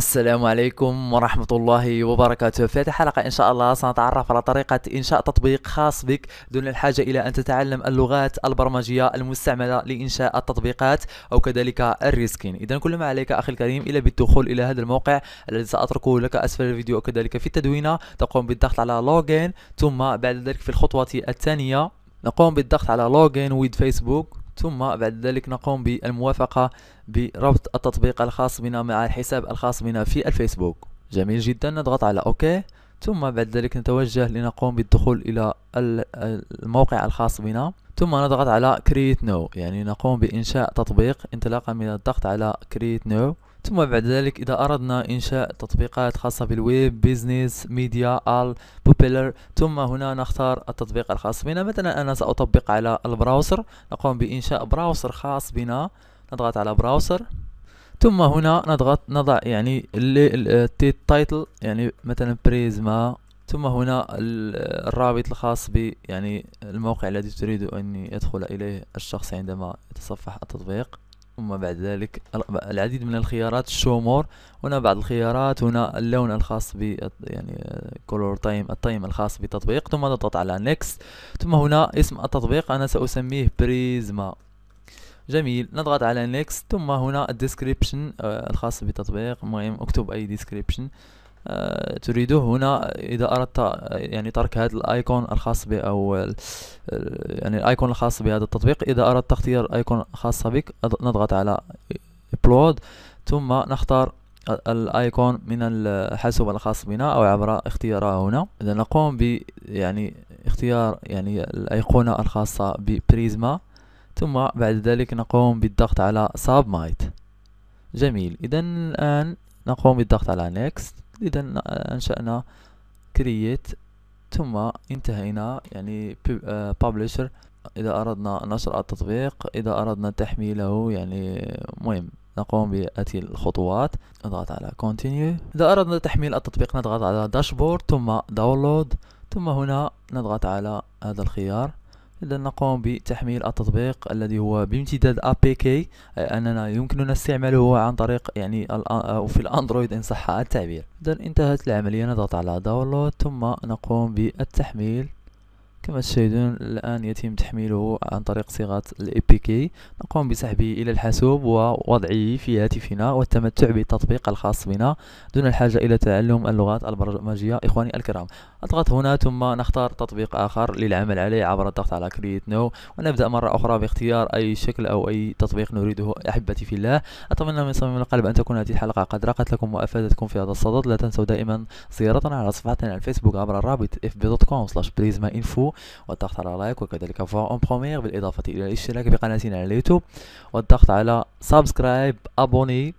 السلام عليكم ورحمة الله وبركاته في هذه الحلقة إن شاء الله سنتعرف على طريقة إنشاء تطبيق خاص بك دون الحاجة إلى أن تتعلم اللغات البرمجية المستعملة لإنشاء التطبيقات أو كذلك الريسكين إذا كل ما عليك أخي الكريم إلا بالدخول إلى هذا الموقع الذي سأتركه لك أسفل الفيديو وكذلك في التدوينة تقوم بالضغط على لوجين ثم بعد ذلك في الخطوة الثانية نقوم بالضغط على لوجين ويد فيسبوك ثم بعد ذلك نقوم بالموافقة بربط التطبيق الخاص بنا مع الحساب الخاص بنا في الفيسبوك جميل جدا نضغط على اوكي ثم بعد ذلك نتوجه لنقوم بالدخول الى الموقع الخاص بنا ثم نضغط على create now يعني نقوم بانشاء تطبيق انطلاقا من الضغط على create now ثم بعد ذلك إذا أردنا إنشاء تطبيقات خاصة بالويب بيزنس ميديا آل بوبيلر ثم هنا نختار التطبيق الخاص بنا مثلا أنا سأطبق على البراوزر نقوم بإنشاء براوزر خاص بنا نضغط على براوزر ثم هنا نضغط نضع يعني التايتل يعني مثلا بريزما ثم هنا الرابط الخاص ب يعني الموقع الذي تريد أن يدخل إليه الشخص عندما يتصفح التطبيق ثم بعد ذلك العديد من الخيارات مور هنا بعض الخيارات هنا اللون الخاص ب يعني كولور تايم التايم الخاص بالتطبيق ثم نضغط على نيكست ثم هنا اسم التطبيق انا ساسميه بريزما جميل نضغط على نيكست ثم هنا الديسكريبشن آه، الخاص بالتطبيق المهم اكتب اي ديسكريبشن آه، تريده هنا اذا اردت آه، يعني ترك هذا الايكون الخاص به او يعني الايكون الخاص بهذا التطبيق اذا اردت اختيار ايكون خاصه بك نضغط على ابلود ثم نختار الايكون من الحاسوب الخاص بنا او عبر اختياره هنا اذا نقوم ب يعني اختيار يعني الايقونه الخاصه ببريزما ثم بعد ذلك نقوم بالضغط على سابمايت جميل اذا الان نقوم بالضغط على نيكست إذا أنشأنا كرييت ثم انتهينا يعني آه، publisher إذا أردنا نشر التطبيق إذا أردنا تحميله يعني مهم نقوم بآتي الخطوات نضغط على كونتينيو إذا أردنا تحميل التطبيق نضغط على داشبورد ثم داونلود ثم هنا نضغط على هذا الخيار إذا نقوم بتحميل التطبيق الذي هو بامتداد APK أي أننا يمكننا استعماله عن طريق يعني في الأندرويد إن صح التعبير إذا انتهت العملية نضغط على داونلود ثم نقوم بالتحميل كما تشاهدون الآن يتم تحميله عن طريق صيغة الاي بي كي نقوم بسحبه إلى الحاسوب ووضعه في هاتفنا والتمتع بالتطبيق الخاص بنا دون الحاجة إلى تعلم اللغات البرمجية إخواني الكرام أضغط هنا ثم نختار تطبيق آخر للعمل عليه عبر الضغط على كرييت نو ونبدأ مرة أخرى باختيار أي شكل أو أي تطبيق نريده أحبتي في الله أتمنى من صميم القلب أن تكون هذه الحلقة قد رقت لكم وأفادتكم في هذا الصدد لا تنسوا دائما زيارتنا على صفحتنا على الفيسبوك عبر الرابط fb.com/prismainfo والضغط على لايك وكذلك فور اون بروميير بالاضافه الى الاشتراك بقناتنا على اليوتيوب والضغط على سبسكرايب ابوني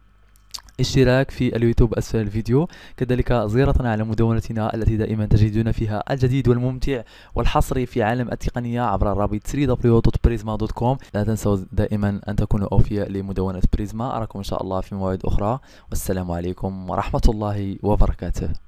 اشتراك في اليوتيوب اسفل الفيديو كذلك زيارتنا على مدونتنا التي دائما تجدون فيها الجديد والممتع والحصري في عالم التقنيه عبر الرابط www.prisma.com لا تنسوا دائما ان تكونوا اوفياء لمدونه بريزما اراكم ان شاء الله في مواعيد اخرى والسلام عليكم ورحمه الله وبركاته